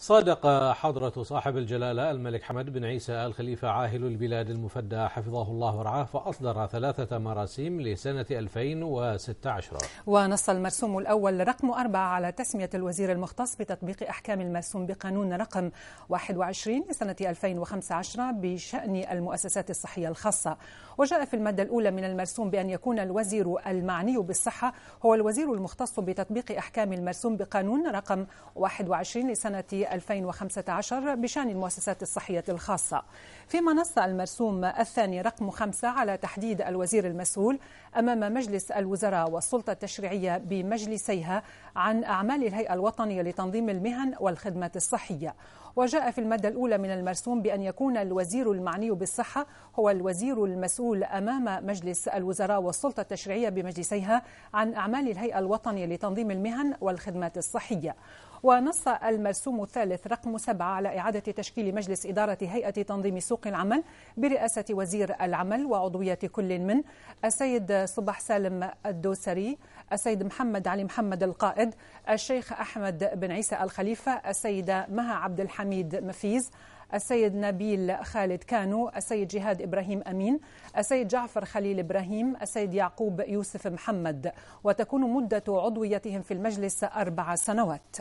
صادق حضرة صاحب الجلالة الملك حمد بن عيسى الخليفة عاهل البلاد المفدى حفظه الله ورعاه فأصدر ثلاثة مراسيم لسنة 2016 ونص المرسوم الأول رقم أربعة على تسمية الوزير المختص بتطبيق أحكام المرسوم بقانون رقم 21 لسنة 2015 بشأن المؤسسات الصحية الخاصة وجاء في المادة الأولى من المرسوم بأن يكون الوزير المعني بالصحة هو الوزير المختص بتطبيق أحكام المرسوم بقانون رقم 21 لسنة 2015 بشان المؤسسات الصحية الخاصة في منصة المرسوم الثاني رقم خمسة على تحديد الوزير المسؤول أمام مجلس الوزراء والسلطة التشريعية بمجلسيها عن أعمال الهيئة الوطنية لتنظيم المهن والخدمات الصحية وجاء في المادة الأولى من المرسوم بأن يكون الوزير المعني بالصحة هو الوزير المسؤول أمام مجلس الوزراء والسلطة التشريعية بمجلسيها عن أعمال الهيئة الوطنية لتنظيم المهن والخدمات الصحية ونص المرسوم الثالث رقم سبعة على إعادة تشكيل مجلس إدارة هيئة تنظيم سوق العمل برئاسة وزير العمل وعضوية كل من السيد صبح سالم الدوسري السيد محمد علي محمد القائد الشيخ أحمد بن عيسى الخليفة السيدة مها عبد الحميد مفيز السيد نبيل خالد كانو السيد جهاد إبراهيم أمين السيد جعفر خليل إبراهيم السيد يعقوب يوسف محمد وتكون مدة عضويتهم في المجلس أربع سنوات